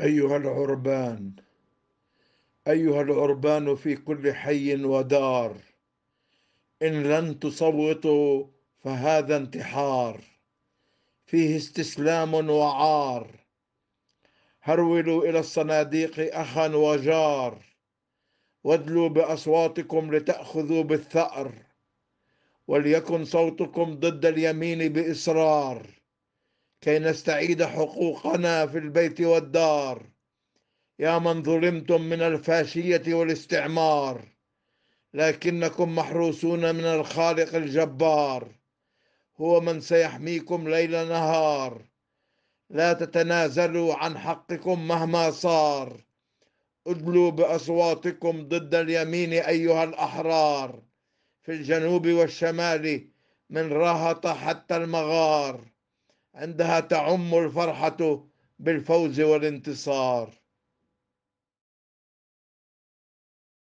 أيها العربان أيها العربان في كل حي ودار إن لن تصوتوا فهذا انتحار فيه استسلام وعار هرولوا إلى الصناديق أخا وجار وادلوا بأصواتكم لتأخذوا بالثأر وليكن صوتكم ضد اليمين بإصرار كي نستعيد حقوقنا في البيت والدار يا من ظلمتم من الفاشيه والاستعمار لكنكم محروسون من الخالق الجبار هو من سيحميكم ليل نهار لا تتنازلوا عن حقكم مهما صار ادلوا باصواتكم ضد اليمين ايها الاحرار في الجنوب والشمال من رهط حتى المغار عندها تعم الفرحة بالفوز والانتصار